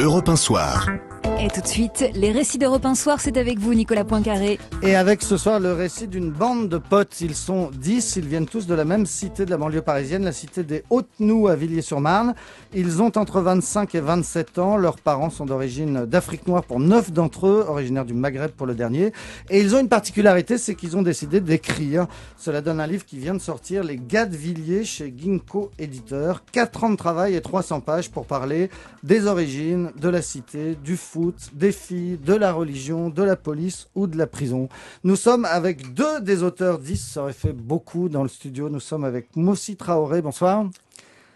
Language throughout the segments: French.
Europe un Soir. Et tout de suite, les récits d'Europe un soir, c'est avec vous Nicolas Poincaré. Et avec ce soir le récit d'une bande de potes, ils sont 10, ils viennent tous de la même cité de la banlieue parisienne, la cité des hautes Noues à Villiers-sur-Marne. Ils ont entre 25 et 27 ans, leurs parents sont d'origine d'Afrique noire pour 9 d'entre eux, originaires du Maghreb pour le dernier. Et ils ont une particularité, c'est qu'ils ont décidé d'écrire. Cela donne un livre qui vient de sortir, Les gars de Villiers chez Ginkgo Éditeur. 4 ans de travail et 300 pages pour parler des origines, de la cité, du fou des filles, de la religion, de la police ou de la prison. Nous sommes avec deux des auteurs 10, ça aurait fait beaucoup dans le studio. Nous sommes avec Mossi Traoré. Bonsoir.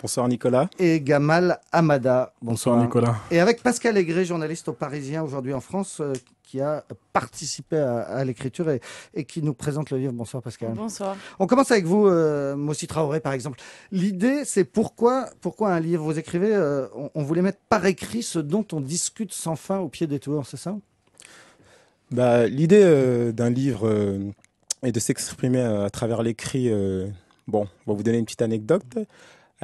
Bonsoir Nicolas. Et Gamal Amada. Bonsoir, Nicolas. Et avec Pascal Aigret, journaliste au Parisien aujourd'hui en France, euh, qui a participé à, l'écriture et, qui nous présente le livre. Bonsoir Pascal. Bonsoir. On commence avec vous, euh, Mossi Traoré par exemple. L'idée, c'est pourquoi, pourquoi un livre Vous écrivez, euh, on, voulait mettre par écrit ce dont on discute sans fin au pied des tours, c'est ça bah, L'idée euh, d'un livre est de s'exprimer à, travers l'écrit. bon, on va vous donner une petite anecdote.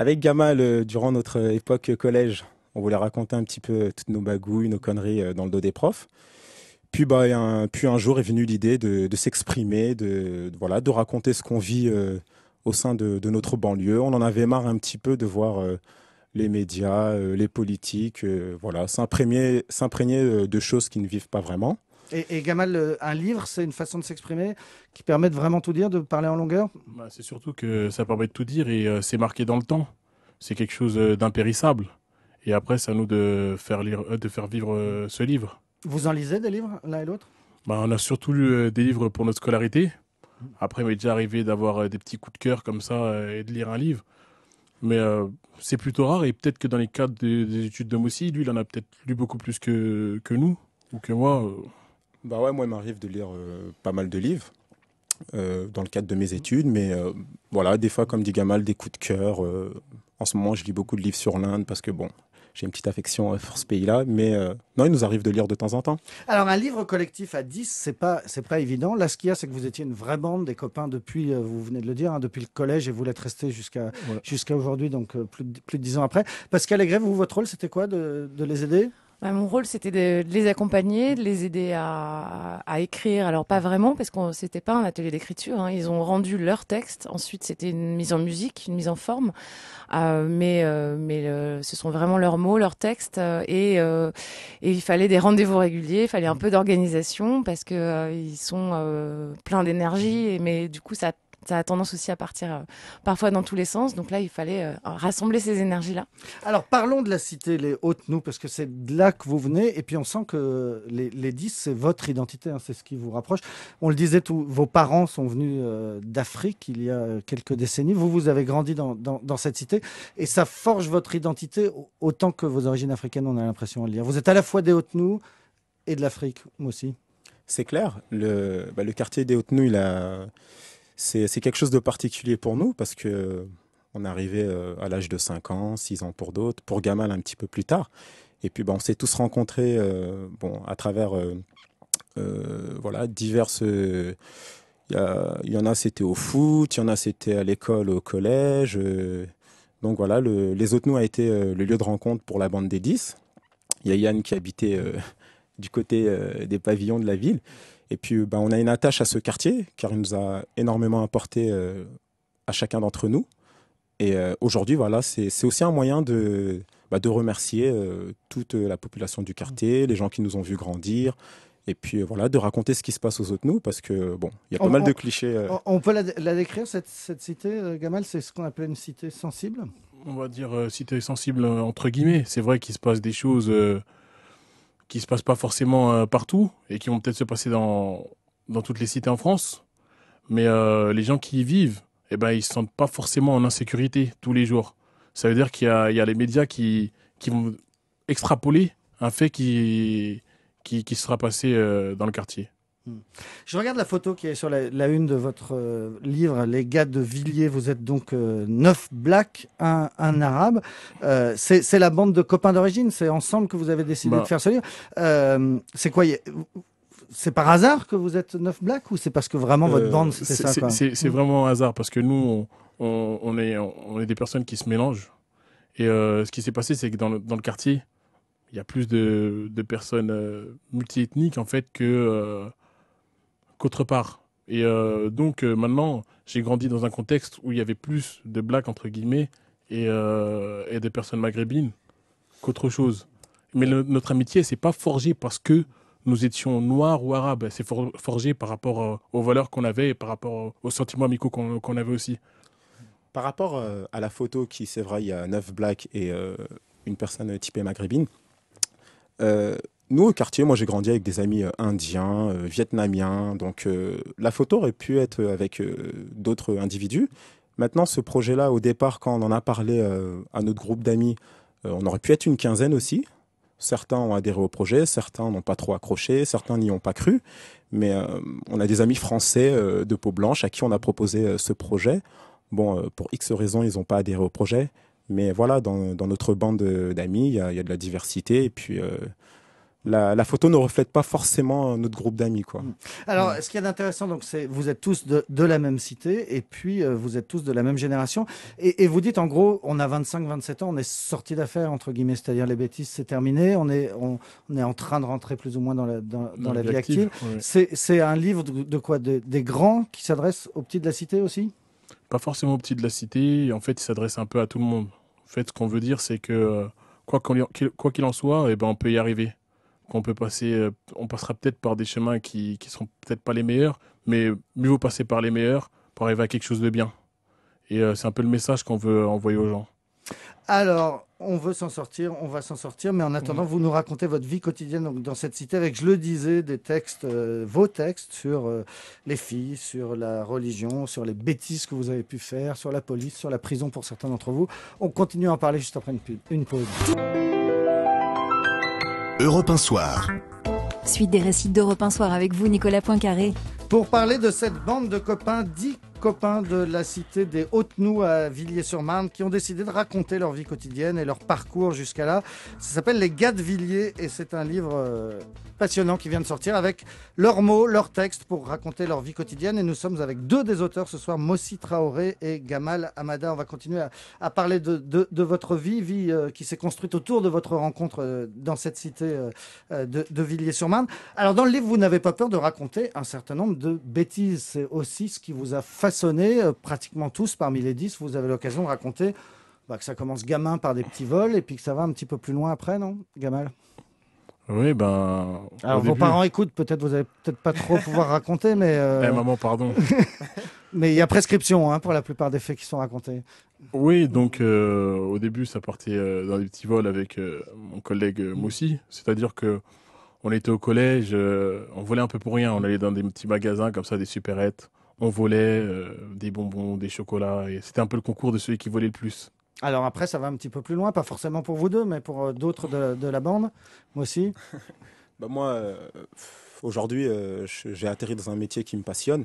Avec Gamal, durant notre époque collège, on voulait raconter un petit peu toutes nos bagouilles, nos conneries euh, dans le dos des profs. Puis, bah, un, puis un jour est venue l'idée de, s'exprimer, de, voilà, de raconter ce qu'on vit euh, au sein de, notre banlieue. On en avait marre un petit peu de voir euh, les médias, les politiques, voilà, s'imprégner de choses qui ne vivent pas vraiment. Et, Gamal, euh, un livre, c'est une façon de s'exprimer qui permet de vraiment tout dire, de parler en longueur bah, C'est surtout que ça permet de tout dire et euh, c'est marqué dans le temps. C'est quelque chose euh, d'impérissable. Et après, c'est à nous de faire, lire, de faire vivre ce livre. Vous en lisez des livres, l'un et l'autre bah, On a surtout lu des livres pour notre scolarité. Après, il m'est déjà arrivé d'avoir des petits coups de cœur comme ça et de lire un livre. Mais c'est plutôt rare et peut-être que dans les cadres des, études de Moussi, lui, il en a peut-être lu beaucoup plus que, que nous ou que moi. Bah ouais, moi, il m'arrive de lire euh, pas mal de livres euh, dans le cadre de mes études, mais euh, voilà, des fois, comme dit Gamal, des coups de cœur. en ce moment, je lis beaucoup de livres sur l'Inde parce que bon, j'ai une petite affection pour ce pays-là, mais non, il nous arrive de lire de temps en temps. Alors un livre collectif à 10, c'est pas c'est pas évident. Là, ce qu'il y a, c'est que vous étiez une vraie bande des copains depuis, vous venez de le dire, hein, depuis le collège et vous l'êtes resté jusqu'à jusqu'à aujourd'hui, donc plus de, plus 10 ans après. Pascal Aigret, vous, votre rôle, c'était quoi de les aider bah, mon rôle, c'était de, les accompagner, de les aider à, à écrire. Alors pas vraiment, parce que c'était pas un atelier d'écriture. Hein. Ils ont rendu leur texte. Ensuite, c'était une mise en musique, une mise en forme. Euh, mais euh, mais euh, ce sont vraiment leurs mots, leurs textes. Euh, et, et il fallait des rendez-vous réguliers, il fallait un peu d'organisation, parce que ils sont pleins d'énergie. Mais du coup, ça ça a tendance aussi à partir euh, parfois dans tous les sens. Donc là, il fallait euh, rassembler ces énergies-là. Alors parlons de la cité, les Hautes-Nous, parce que c'est de là que vous venez. Et puis on sent que les, les 10, c'est votre identité, hein, c'est ce qui vous rapproche. On le disait, tous vos parents sont venus euh, d'Afrique il y a quelques décennies. Vous, vous avez grandi dans, cette cité. Et ça forge votre identité autant que vos origines africaines, on a l'impression de le dire. Vous êtes à la fois des Hautes-Nous et de l'Afrique, moi aussi. C'est clair. Le, bah, le quartier des Hautes-Nous, il a c'est quelque chose de particulier pour nous parce que on arrivait euh, à l'âge de 5 ans, 6 ans pour d'autres, pour Gamal un petit peu plus tard. Et puis, ben, on s'est tous rencontrés euh, bon, à travers euh, voilà, diverses. Il y, en a, c'était au foot, il y en a, c'était à l'école, au collège. donc voilà, les les nous a été le lieu de rencontre pour la bande des 10. Il y a Yann qui habitait du côté euh, des pavillons de la ville. Et puis, ben, on a une attache à ce quartier, car il nous a énormément apporté euh, à chacun d'entre nous. Et euh, aujourd'hui, voilà, c'est aussi un moyen de, bah, remercier toute la population du quartier, mm. les gens qui nous ont vus grandir, et puis voilà, de raconter ce qui se passe aux autres nous, parce que bon, il y a pas mal de clichés. On peut la, décrire cette, cité, Gamal, c'est ce qu'on appelle une cité sensible. On va dire cité sensible entre guillemets. C'est vrai qu'il se passe des choses qui se passent pas forcément euh, partout et qui vont peut-être se passer dans, toutes les cités en France. Mais euh, les gens qui y vivent, eh ben, ils se sentent pas forcément en insécurité tous les jours. Ça veut dire qu'il y, a, les médias qui, qui vont extrapoler un fait qui, qui, qui sera passé euh, dans le quartier. Je regarde la photo qui est sur la, une de votre euh, livre, Les gars de Villiers. Vous êtes donc euh, neuf blacks, un, un arabe. Euh, c'est la bande de copains d'origine. C'est ensemble que vous avez décidé bah. de faire ce livre. c'est quoi c'est par hasard que vous êtes neuf blacks ou c'est parce que vraiment votre bande c'est ça C'est hmm. vraiment un hasard parce que nous on, est, des personnes qui se mélangent et ce qui s'est passé c'est que dans le, quartier il y a plus de, de personnes multiethniques en fait que qu'autre part. Et euh, donc euh, maintenant, j'ai grandi dans un contexte où il y avait plus de blacks, entre guillemets, et, euh, des personnes maghrébines qu'autre chose. Mais notre amitié, c'est pas forgé parce que nous étions noirs ou arabes. C'est forgé par rapport aux valeurs qu'on avait et par rapport aux sentiments amicaux qu'on avait aussi. Par rapport à la photo qui, c'est vrai, il y a neuf blacks et une personne typée maghrébine, nous, au quartier, moi j'ai grandi avec des amis euh, indiens, euh, vietnamiens, donc euh, la photo aurait pu être avec d'autres individus. Maintenant, ce projet-là, au départ, quand on en a parlé à notre groupe d'amis, on aurait pu être une quinzaine aussi. Certains ont adhéré au projet, certains n'ont pas trop accroché, certains n'y ont pas cru. Mais on a des amis français de peau blanche à qui on a proposé ce projet. Bon, pour X raisons, ils n'ont pas adhéré au projet. Mais voilà, dans, notre bande d'amis, il y, a de la diversité. Et puis, la, photo ne reflète pas forcément notre groupe d'amis. Quoi. Hmm. Alors, ce qui est a d'intéressant, donc, c'est vous êtes tous de, la même cité et puis euh, vous êtes tous de la même génération. Et, vous dites, en gros, on a 25-27 ans, on est sorti d'affaires, entre guillemets, c'est-à-dire les bêtises, c'est terminé, on est, en train de rentrer plus ou moins dans la, dans, vie active. C'est, un livre de, quoi Des grands qui s'adressent aux petits de la cité aussi Pas forcément aux petits de la cité, en fait, il s'adresse un peu à tout le monde. En fait, ce qu'on veut dire, c'est que euh, quoi qu'il en soit, eh ben, on peut y arriver qu'on peut passer, euh, on passera peut-être par des chemins qui ne seront peut-être pas les meilleurs, mais mieux vaut passer par les meilleurs pour arriver à quelque chose de bien. Et euh, c'est un peu le message qu'on veut envoyer aux gens. Alors, on veut s'en sortir, on va s'en sortir, mais en attendant, mm. vous nous racontez votre vie quotidienne dans cette cité avec, je le disais, des textes, euh, vos textes sur les filles, sur la religion, sur les bêtises que vous avez pu faire, sur la police, sur la prison pour certains d'entre vous. On continue à en parler juste après une, une pause. Europe Soir. Suite des récits d'Europe un Soir avec vous, Nicolas Poincaré. Pour parler de cette bande de copains, dix copains de la cité des Hautes-Nous à Villiers-sur-Marne qui ont décidé de raconter leur vie quotidienne et leur parcours jusqu'à là. Ça s'appelle Les Gars de Villiers et c'est un livre euh, passionnant qui vient de sortir avec leurs mots, leurs textes pour raconter leur vie quotidienne. Et nous sommes avec deux des auteurs ce soir, Mossi Traoré et Gamal Amada. On va continuer à, parler de, votre vie, vie euh, qui s'est construite autour de votre rencontre euh, dans cette cité de, de Villiers-sur-Marne. Alors dans le livre, vous n'avez pas peur de raconter un certain nombre de bêtises. C'est aussi ce qui vous a façonné euh, pratiquement tous parmi les dix. Vous avez l'occasion de raconter bah, que ça commence gamin par des petits vols et puis que ça va un petit peu plus loin après, non, Gamal oui, ben. Alors, vos parents écoutent, peut-être, vous n'allez peut-être pas trop pouvoir raconter, mais. Euh, eh, maman, pardon. mais il y a prescription hein, pour la plupart des faits qui sont racontés. Oui, donc euh, au début, ça partait dans des petits vols avec mon collègue Moussi. C'est-à-dire que on était au collège, euh, on volait un peu pour rien. On allait dans des petits magasins comme ça, des supérettes. On volait euh, des bonbons, des chocolats. Et c'était un peu le concours de celui qui volait le plus. Alors après, ça va un petit peu plus loin, pas forcément pour vous deux, mais pour euh, d'autres de, la bande. Moi aussi. bah moi, aujourd'hui, j'ai atterri dans un métier qui me passionne.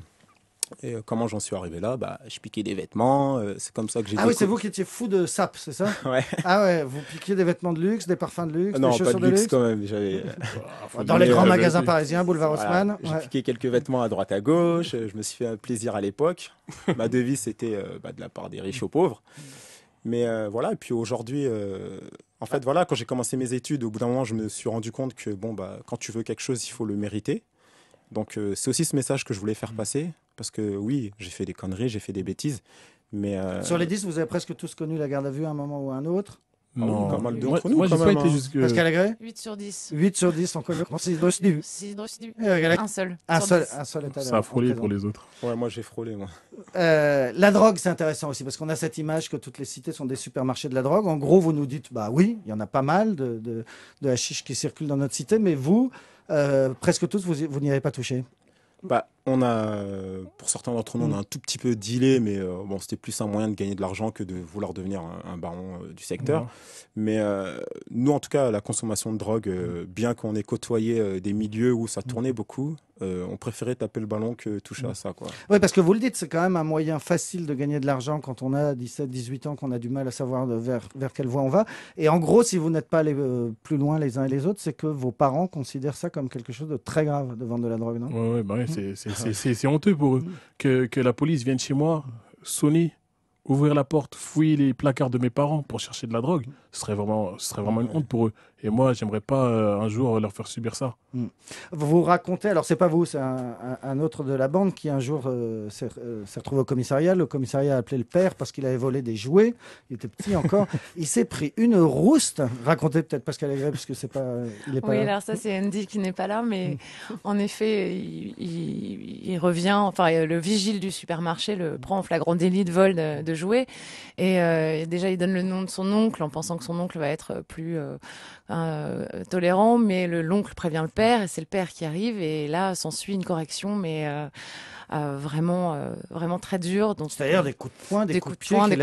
Et euh, comment j'en suis arrivé là bah, Je piquais des vêtements, euh, c'est comme ça que j'ai... Ah oui, c'est vous qui étiez fou de sap, c'est ça Ah ouais, vous piquiez des vêtements de luxe, des parfums de luxe, non, des chaussures pas de, luxe, luxe quand même. Euh, Dans les grands magasins parisiens, boulevard Haussmann. j'ai piqué quelques vêtements à droite à gauche, je me suis fait un plaisir à l'époque. Ma devise, c'était bah, de la part des riches aux pauvres. Mais voilà, et puis aujourd'hui, en fait, voilà, quand j'ai commencé mes études, au bout d'un moment, je me suis rendu compte que, bon, bah, quand tu veux quelque chose, il faut le mériter. Donc, c'est aussi ce message que je voulais faire mmh. passer. Parce que oui, j'ai fait des conneries, j'ai fait des bêtises. Mais euh, Sur les 10, vous avez presque tous connu la garde à vue à un moment ou à un autre. Ah non, pas mal d'entre nous. Moi, j'ai pas été hein. jusque. Pascal Agré 8 sur 10. 8 sur 10, on considère Drosnu. Un seul. Un seul, un seul état Ça a frôlé pour les autres. Ouais, moi, j'ai frôlé, moi. Euh, la drogue, c'est intéressant aussi, parce qu'on a cette image que toutes les cités sont des supermarchés de la drogue. En gros, vous nous dites, bah oui, il y en a pas mal de, de, de hachiches qui circulent dans notre cité, mais vous, euh, presque tous, vous, n'y avez pas touché. Bah, on a, euh, pour certains d'entre nous, on a un tout petit peu dilé, mais euh, bon, c'était plus un moyen de gagner de l'argent que de vouloir devenir un, baron euh, du secteur. Mais nous, en tout cas, la consommation de drogue, bien qu'on ait côtoyé des milieux où ça tournait beaucoup, on préférait taper le ballon que toucher à mm. ça. Oui, parce que vous le dites, c'est quand même un moyen facile de gagner de l'argent quand on a 17, 18 ans, qu'on a du mal à savoir vers, vers quelle voie on va. Et en gros, si vous n'êtes pas allé plus loin les uns et les autres, c'est que vos parents considèrent ça comme quelque chose de très grave de vendre de la drogue, non Oui, bah ouais, c'est C'est honteux pour eux que, la police vienne chez moi, sonner, ouvrir la porte, fouiller les placards de mes parents pour chercher de la drogue. serait vraiment, ce serait vraiment une honte pour eux. Et moi, j'aimerais pas euh, un jour leur faire subir ça. Hmm. Vous racontez, alors c'est pas vous, c'est un, autre de la bande qui un jour euh, euh, s'est retrouvé au commissariat. Le commissariat a appelé le père parce qu'il avait volé des jouets. Il était petit encore. il s'est pris une rouste. Racontez peut-être Pascal Aigret, parce que c'est pas, pas oui, alors ça c'est Andy qui n'est pas là, mais hmm. en effet, il, revient. Enfin, le vigile du supermarché le prend en flagrant délit de vol de, de jouets. Et déjà, il donne le nom de son oncle en pensant que son oncle va être plus euh, tolérant, mais l'oncle prévient le père et c'est le père qui arrive et là s'ensuit une correction, mais euh, euh, vraiment, euh, vraiment très dur. C'est-à-dire des coups de poing, des, coups, de pied qui des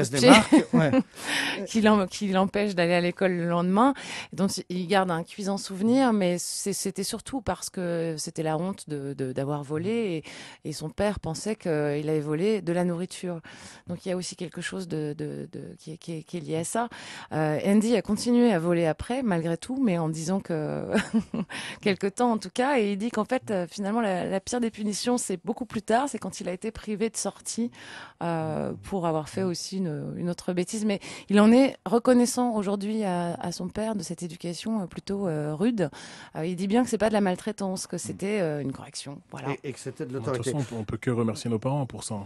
des qui l'empêchent d'aller à l'école le lendemain. Donc il garde un cuisant souvenir, mais c'était surtout parce que c'était la honte d'avoir de, d'avoir volé et, son père pensait qu'il avait volé de la nourriture. Donc il y a aussi quelque chose de, qui, est lié à ça. Euh, Andy a continué à voler après, malgré tout, mais en disant que quelque temps en tout cas, et il dit qu'en fait finalement la, la pire des punitions c'est beaucoup plus tard c'est quand il a été privé de sortie euh, pour avoir fait aussi une, autre bêtise. Mais il en est reconnaissant aujourd'hui à, son père de cette éducation euh, plutôt euh, rude. il dit bien que c'est pas de la maltraitance, que mm. c'était une correction. Voilà. Et, que c'était de l'autorité. De toute façon, on peut que remercier nos parents pour ça.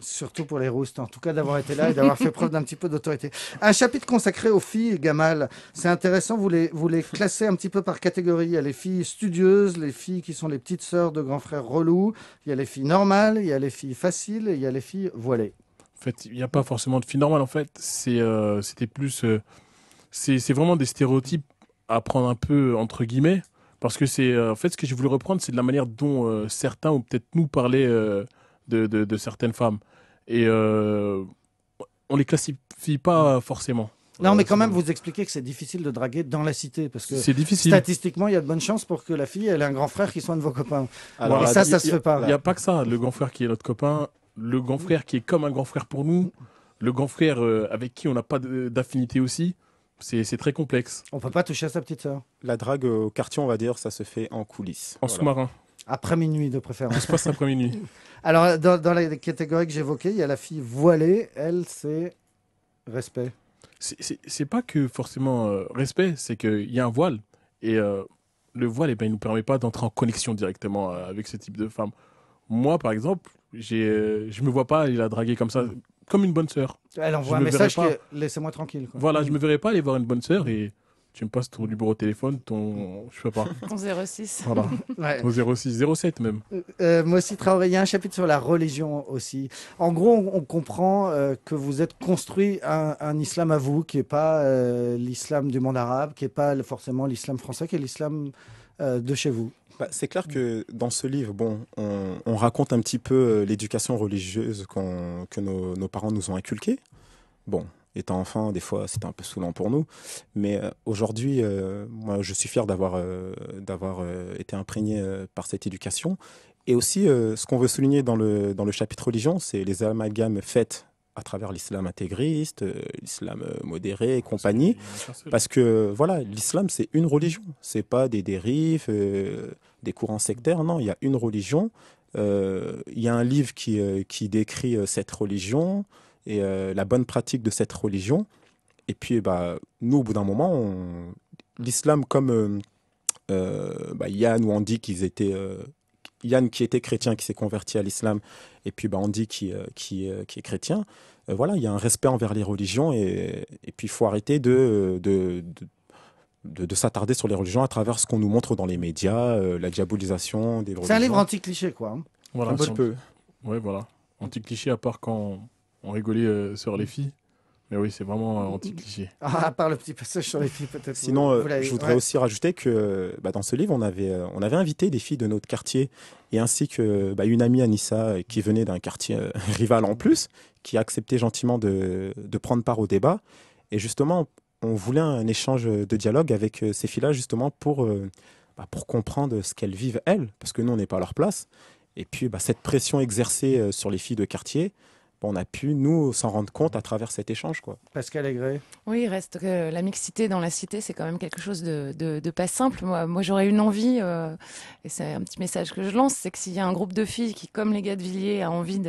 Surtout pour les roustes, en tout cas d'avoir été là et d'avoir fait preuve d'un petit peu d'autorité. Un chapitre consacré aux filles, Gamal. C'est intéressant, vous les, les classez un petit peu par catégorie. Il y a les filles studieuses, les filles qui sont les petites sœurs de grands frères relous, il y a les filles normales, il y a les filles faciles, il y a les filles voilées. En fait, il n'y a pas forcément de filles normales, en fait. Euh, c'était plus... Euh, c'est vraiment des stéréotypes à prendre un peu entre guillemets, parce que c'est... Euh, en fait, ce que j'ai voulu reprendre, c'est de la manière dont certains, ou peut-être nous, parlaient de, certaines femmes. Et euh, on les classifie pas forcément. Non, mais euh, quand même, vous expliquez que c'est difficile de draguer dans la cité, parce que difficile. statistiquement, il y a de bonnes chances pour que la fille elle ait un grand frère qui soit un de vos copains. Alors, et euh, ça, ça se fait pas. Il n'y a pas que ça, le grand frère qui est notre copain, le grand frère qui est comme un grand frère pour nous, le grand frère avec qui on n'a pas d'affinité aussi. C'est très complexe. On peut pas toucher à sa petite sœur. La drague au quartier, on va dire, ça se fait en coulisses. En sous-marin. Après minuit de préférence. Ça se passe après minuit. Alors, dans, la catégorie que j'évoquais, il y a la fille voilée. Elle, c'est respect. C'est pas que forcément euh, respect, c'est qu'il y a un voile. Et euh, le voile, eh ben, il ne nous permet pas d'entrer en connexion directement euh, avec ce type de femme. Moi, par exemple, je me vois pas aller la draguer comme ça, comme une bonne sœur. Elle envoie un message laissez-moi tranquille. Voilà, je mm. me verrais pas aller voir une bonne sœur et tu me passes ton numéro de téléphone, ton, mm. je sais pas. Ton 06. Voilà. 06, 07 même. Euh, euh, moi aussi, il y a un chapitre sur la religion aussi. En gros, on, comprend euh, que vous êtes construit un, islam à vous, qui n'est pas l'islam du monde arabe, qui n'est pas forcément l'islam français, qui est l'islam de chez vous. Bah, c'est clair mm. que dans ce livre, bon, on, raconte un petit peu l'éducation religieuse que nos, nos parents nous ont inculquée. Bon, étant enfin, des fois, c'est un peu saoulant pour nous. Mais euh, aujourd'hui, euh, moi, je suis fier d'avoir euh, d'avoir été imprégné par cette éducation. Et aussi, ce qu'on veut souligner dans le, dans le chapitre religion, c'est les amalgames faites à travers l'islam intégriste, l'islam modéré et compagnie. Parce que, voilà, l'islam, c'est une religion. C'est pas des dérives, des courants sectaires. Non, il y a une religion. Il y a un livre qui, qui décrit cette religion et euh, la bonne pratique de cette religion. Et puis, bah, nous, au bout d'un moment, l'islam, comme euh, euh, bah, Yann ou Andy, qu'ils étaient. Yann qui était chrétien, qui s'est converti à l'islam, et puis bah, Andy qui, qui, qui est chrétien, voilà, il y a un respect envers les religions, et, et puis il faut arrêter de, de, de, de s'attarder sur les religions à travers ce qu'on nous montre dans les médias, la diabolisation des religions. C'est un livre anti-cliché, quoi. Hein. un petit peu. Oui, voilà. Anti-cliché, à part quand on rigolait euh, sur les filles. Mais oui, c'est vraiment euh, anti-cliché. Ah, à part le petit passage sur les filles, peut-être. Sinon, euh, je voudrais aussi rajouter que bah, dans ce livre, on avait, invité des filles de notre quartier et ainsi que bah, une amie Anissa qui venait d'un quartier rival en plus, qui acceptait gentiment de, prendre part au débat. Et justement, on voulait un échange de dialogue avec ces filles-là, justement, pour, bah, pour comprendre ce qu'elles vivent, elles, parce que nous, on n'est pas à leur place. Et puis, cette pression exercée sur les filles de quartier on a pu, nous, s'en rendre compte à travers cet échange. Quoi. Pascal Aigret Oui, il reste que la mixité dans la cité, c'est quand même quelque chose de, pas simple. Moi, j'aurais une envie, euh, et c'est un petit message que je lance, c'est que s'il y a un groupe de filles qui, comme les gars de Villiers, a envie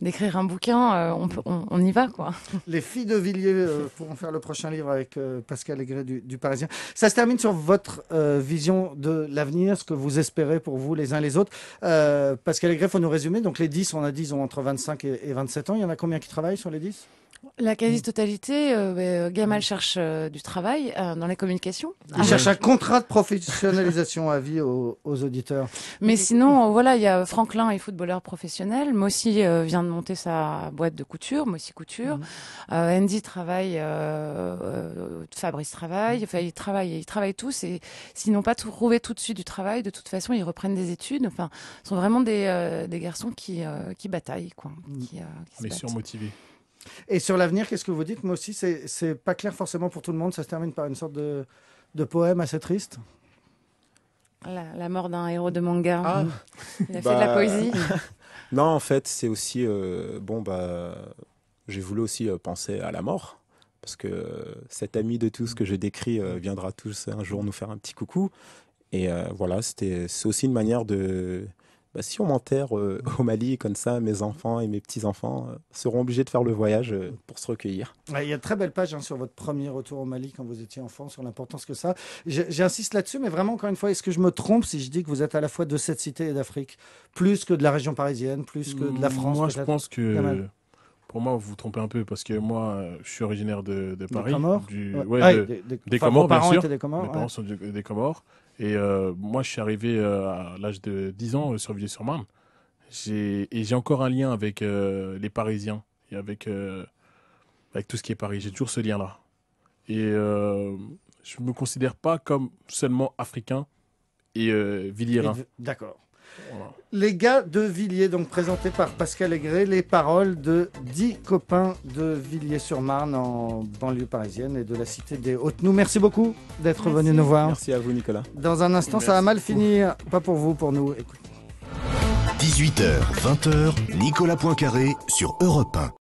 d'écrire un bouquin, euh, on, y va. quoi. Les filles de Villiers euh, pourront faire le prochain livre avec Pascal Aigret du, Parisien. Ça se termine sur votre vision de l'avenir, ce que vous espérez pour vous les uns les autres. Pascal Aigret, il faut nous résumer. Donc les 10, on a 10 ont entre 25 et, et il y en a combien qui travaillent sur les 10 la quasi-totalité, mm. euh, ben, euh, Gamal mm. cherche euh, du travail dans les communications. Il ah. cherche un contrat de professionnalisation à vie aux, auditeurs. Mais sinon, voilà, il y a Franklin est footballeur professionnel. Mossi vient de monter sa boîte de couture, Mossi Couture. Mm. Andy travaille, Fabrice travaille. Enfin, ils travaillent, ils travaillent tous. Et s'ils n'ont pas trouvé tout de suite du travail, de toute façon, ils reprennent des études. Enfin, sont vraiment des, garçons qui, qui bataillent, quoi. Mais surmotivés. Et sur l'avenir, qu'est-ce que vous dites Moi aussi, c'est pas clair forcément pour tout le monde. Ça se termine par une sorte de, de poème assez triste. La, mort d'un héros de manga. Ah. Il a fait de la bah, poésie. non, en fait, c'est aussi. Euh, bon, bah. J'ai voulu aussi euh, penser à la mort. Parce que euh, cet ami de tous que j'ai décrit viendra tous un jour nous faire un petit coucou. Et voilà, c'est aussi une manière de bah, si on m'enterre euh, au Mali comme ça, mes enfants et mes petits-enfants euh, seront obligés de faire le voyage euh, pour se recueillir. il y a de très belles pages hein, sur votre premier retour au Mali quand vous étiez enfant, sur l'importance que ça. J'insiste là-dessus, mais vraiment, encore une fois, est-ce que je me trompe si je dis que vous êtes à la fois de cette cité et d'Afrique, plus que de la région parisienne, plus que de la France Moi, je pense que... Pour moi, vous vous trompez un peu parce que moi, je suis originaire de, Paris. Des Comores du... des, Comores, bien sûr. Mes parents sont des Comores. Et euh, moi, je suis arrivé euh, à l'âge de 10 ans euh, sur Villiers-sur-Marne. Et j'ai encore un lien avec les Parisiens et avec, avec tout ce qui est Paris. J'ai toujours ce lien-là. Et je ne me considère pas comme seulement africain et euh, D'accord. Les gars de Villiers, donc présentés par Pascal Aigret, les paroles de dix copains de Villiers-sur-Marne en banlieue parisienne et de la cité des Hautes-Nous. Merci beaucoup d'être venu nous voir. Merci à vous, Nicolas. Dans un instant, ça va mal finir. Pas pour vous, pour nous. 18h, 20h, Nicolas Poincaré sur Europe 1.